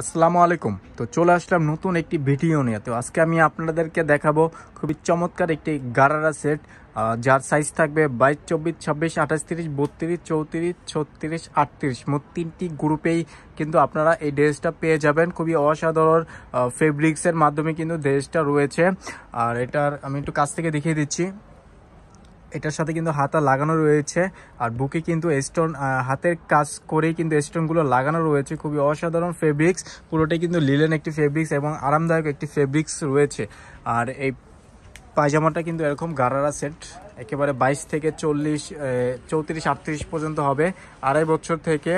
আসসালামু আলাইকুম তো চলে আসলাম নতুন একটি ভিডিও নিয়ে তো আজকে আমি আপনাদেরকে দেখাবো খুবই চমৎকার একটি গারারা সেট যার সাইজ থাকবে বাইশ চব্বিশ ছাব্বিশ আঠাশ তিরিশ বত্রিশ চৌত্রিশ ছত্রিশ আটত্রিশ মোট তিনটি গ্রুপেই কিন্তু আপনারা এই ড্রেসটা পেয়ে যাবেন খুবই অসাধারণ ফেব্রিক্সের মাধ্যমে কিন্তু ড্রেসটা রয়েছে আর এটার আমি একটু কাছ থেকে দেখিয়ে দিচ্ছি এটার সাথে কিন্তু হাতা লাগানো রয়েছে আর বুকে কিন্তু স্টোন হাতের কাজ করেই কিন্তু স্টোনগুলো লাগানো রয়েছে খুবই অসাধারণ ফেব্রিক্স পুরোটাই কিন্তু লিলেন একটি ফেব্রিক্স এবং আরামদায়ক একটি ফেব্রিক্স রয়েছে আর এই পায়জামাটা কিন্তু এরকম গারারা সেট একেবারে বাইশ থেকে চল্লিশ চৌত্রিশ আটত্রিশ পর্যন্ত হবে আড়াই বছর থেকে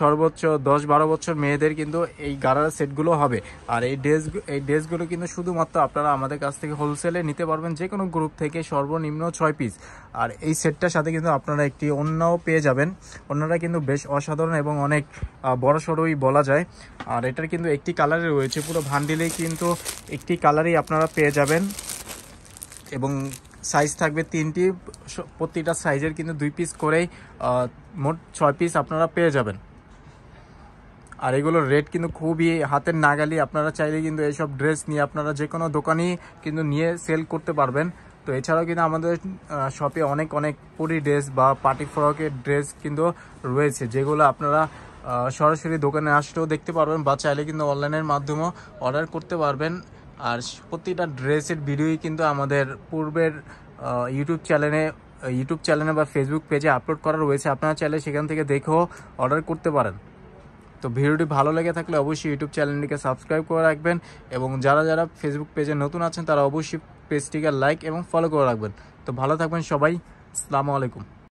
সর্বোচ্চ দশ বারো বছর মেয়েদের কিন্তু এই গারারা সেটগুলো হবে আর এই ড্রেস এই ড্রেসগুলো কিন্তু শুধুমাত্র আপনারা আমাদের কাছ থেকে হোলসেলে নিতে পারবেন যে কোনো গ্রুপ থেকে সর্বনিম্ন ছয় পিস আর এই সেটটার সাথে কিন্তু আপনারা একটি অন্যও পেয়ে যাবেন অন্যরা কিন্তু বেশ অসাধারণ এবং অনেক বড় বলা যায় আর এটার কিন্তু একটি কালারে রয়েছে পুরো ভান্ডিলেই কিন্তু একটি কালারই আপনারা পেয়ে যাবেন এবং সাইজ থাকবে তিনটি প্রতিটা সাইজের কিন্তু দুই পিস করেই মোট ছয় পিস আপনারা পেয়ে যাবেন আর এগুলোর রেট কিন্তু খুবই হাতের নাগালি আপনারা চাইলে কিন্তু এইসব ড্রেস নিয়ে আপনারা যে কোনো দোকানেই কিন্তু নিয়ে সেল করতে পারবেন তো এছাড়াও কিন্তু আমাদের শপে অনেক অনেক পুরি ড্রেস বা পার্টি ফ্রকের ড্রেস কিন্তু রয়েছে যেগুলো আপনারা সরাসরি দোকানে আসলেও দেখতে পারবেন বা চাইলে কিন্তু অনলাইনের মাধ্যমেও অর্ডার করতে পারবেন আর প্রতিটা ড্রেসের ভিডিওই কিন্তু আমাদের পূর্বের ইউটিউব চ্যানেলে ইউটিউব চ্যানেলে বা ফেসবুক পেজে আপলোড করা রয়েছে আপনারা চাইলে সেখান থেকে দেখেও অর্ডার করতে পারেন তো ভিডিওটি ভালো লেগে থাকলে অবশ্যই ইউটিউব চ্যানেলটিকে সাবস্ক্রাইব করে রাখবেন এবং যারা যারা ফেসবুক পেজে নতুন আছেন তারা অবশ্যই পেজটিকে লাইক এবং ফলো করে রাখবেন তো ভালো থাকবেন সবাই আসসালামু আলাইকুম